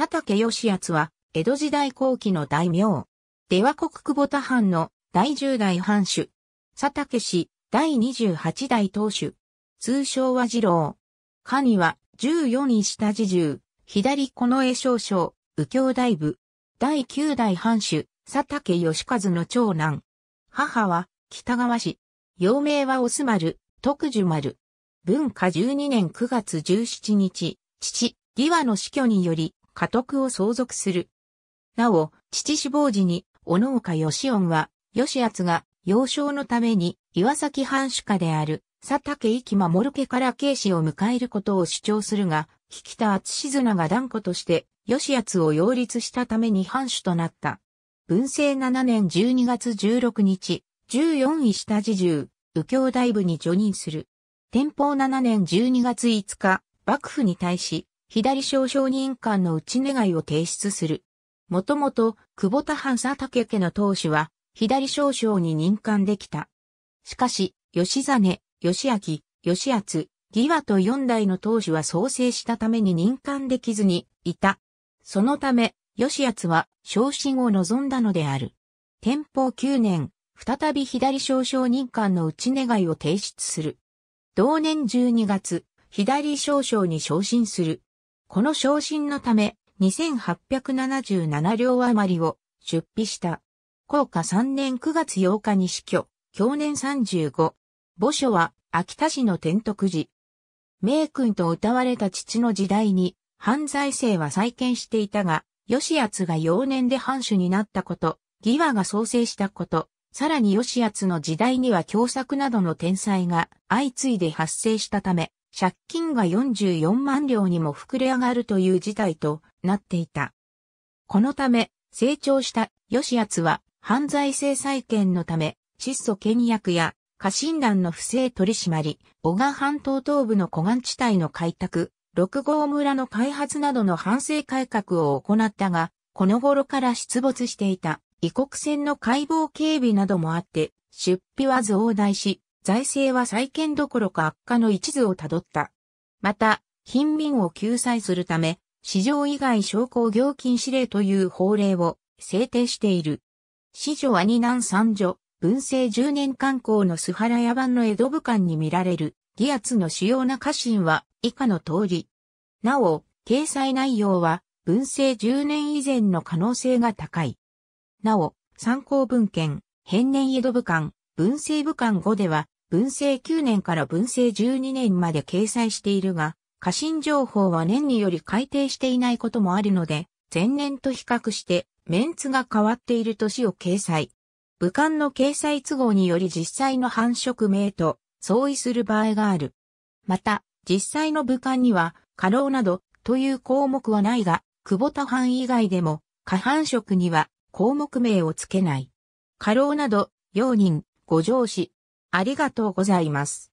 佐竹義厚は、江戸時代後期の大名。出羽国久保田藩の第十代藩主。佐竹氏第二十八代当主。通称は次郎。下には十四位下地従、左近衛少将、右京大部。第九代藩主、佐竹義和の長男。母は北川氏。幼名はおす丸、徳樹丸。文化十二年九月十七日、父、義和の死去により、家督を相続する。なお、父死亡時に、小野岡義恩は、義厚が、幼少のために、岩崎藩主家である、佐竹生守家から慶子を迎えることを主張するが、引田厚静が断固として、義厚を擁立したために藩主となった。文政7年12月16日、14位下自重、右京大部に除任する。天保7年12月5日、幕府に対し、左小承認官の内願いを提出する。もともと、久保田藩佐竹家の当主は、左少将に任官できた。しかし、吉真、吉明、吉厚、義和と四代の当主は創生したために任官できずにいた。そのため、吉厚は昇進を望んだのである。天保九年、再び左少将任官の内願いを提出する。同年十二月、左少将に昇進する。この昇進のため、2877両余りを出費した。高下3年9月8日に死去、去年35。墓所は秋田市の天徳寺。名君と歌われた父の時代に、犯罪性は再建していたが、吉厚が幼年で藩主になったこと、義和が創生したこと、さらに吉厚の時代には凶作などの天災が相次いで発生したため、借金が44万両にも膨れ上がるという事態となっていた。このため、成長した吉厚は犯罪制裁権のため、窒素倹約や家臣団の不正取締り、小賀半島東部の小岸地帯の開拓、六号村の開発などの反省改革を行ったが、この頃から出没していた異国船の解剖警備などもあって、出費は増大し、財政は再建どころか悪化の一途をたどった。また、貧民を救済するため、市場以外商工業禁止令という法令を制定している。市女は二男三女、文政十年間光のハ原ヤ版の江戸武漢に見られる、ギアツの主要な家臣は以下の通り。なお、掲載内容は、文政十年以前の可能性が高い。なお、参考文献、変年江戸武漢、文政武官5では、文政9年から文政12年まで掲載しているが、過信情報は年により改定していないこともあるので、前年と比較して、メンツが変わっている年を掲載。武官の掲載都合により実際の繁殖名と相違する場合がある。また、実際の武官には、過労など、という項目はないが、久保田藩以外でも、過繁殖には項目名を付けない。過労など、用人、ご乗車ありがとうございます。